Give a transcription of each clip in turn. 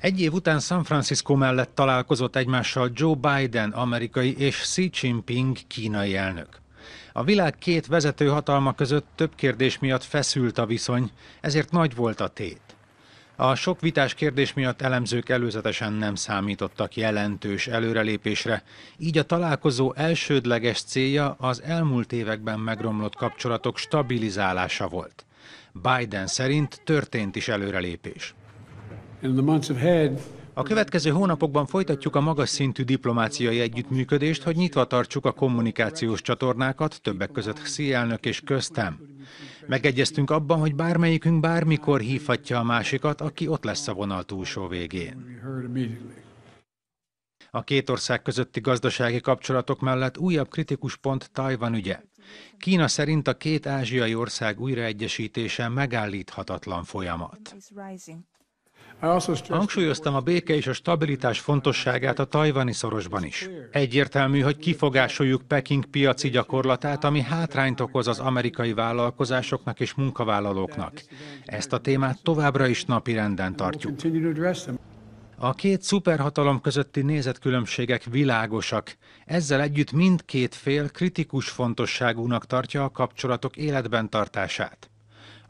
Egy év után San Francisco mellett találkozott egymással Joe Biden, amerikai, és Xi Jinping, kínai elnök. A világ két vezető hatalma között több kérdés miatt feszült a viszony, ezért nagy volt a tét. A sok vitás kérdés miatt elemzők előzetesen nem számítottak jelentős előrelépésre, így a találkozó elsődleges célja az elmúlt években megromlott kapcsolatok stabilizálása volt. Biden szerint történt is előrelépés. A következő hónapokban folytatjuk a magas szintű diplomáciai együttműködést, hogy nyitva tartsuk a kommunikációs csatornákat, többek között Xi elnök és köztem. Megegyeztünk abban, hogy bármelyikünk bármikor hívhatja a másikat, aki ott lesz a vonal túlsó végén. A két ország közötti gazdasági kapcsolatok mellett újabb kritikus pont Tajvan ügye. Kína szerint a két ázsiai ország újraegyesítése megállíthatatlan folyamat. Hangsúlyoztam a béke és a stabilitás fontosságát a tajvani szorosban is. Egyértelmű, hogy kifogásoljuk Peking piaci gyakorlatát, ami hátrányt okoz az amerikai vállalkozásoknak és munkavállalóknak. Ezt a témát továbbra is napirenden tartjuk. A két szuperhatalom közötti nézetkülönbségek világosak. Ezzel együtt mindkét fél kritikus fontosságúnak tartja a kapcsolatok életben tartását.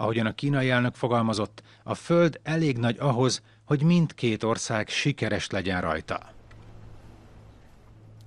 Ahogyan a kínai elnök fogalmazott, a föld elég nagy ahhoz, hogy mindkét ország sikeres legyen rajta.